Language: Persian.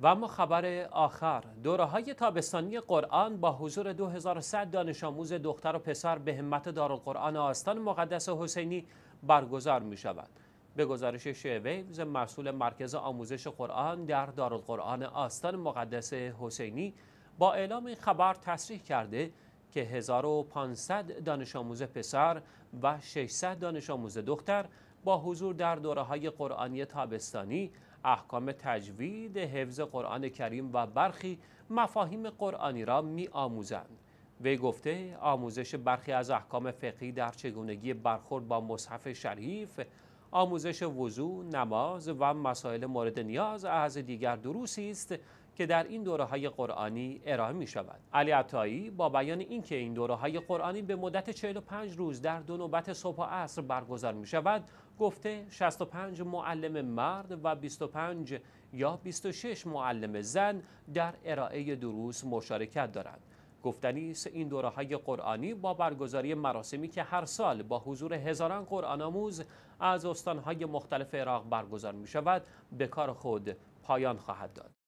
و اما خبر آخر دوره های تابستانی قرآن با حضور 2100 دانش آموز دختر و پسر به همت دارالقرآن آستان مقدس حسینی برگزار می شود به گزارش شیویوز مسئول مرکز آموزش قرآن در دارالقرآن آستان مقدس حسینی با اعلام این خبر تصریح کرده که 1500 دانش آموز پسر و 600 دانش آموز دختر با حضور در دوره های قرآنی تابستانی احکام تجوید حفظ قرآن کریم و برخی مفاهیم قرآنی را می آموزند. وی گفته آموزش برخی از احکام فقهی در چگونگی برخورد با مصحف شریف آموزش وضوع، نماز و مسائل مورد نیاز از دیگر دروسی است که در این دوره های قرآنی ارائه می شود. علی عطایی با بیان اینکه این دوره های قرآنی به مدت 45 روز در دو نوبت صبح و عصر برگزار می شود، گفته 65 معلم مرد و 25 یا 26 معلم زن در ارائه دروس مشارکت دارند. گفتنی است این دوره های قرآنی با برگزاری مراسمی که هر سال با حضور هزاران قرآن آموز از استانهای مختلف عراق برگزار می شود به کار خود پایان خواهد داد.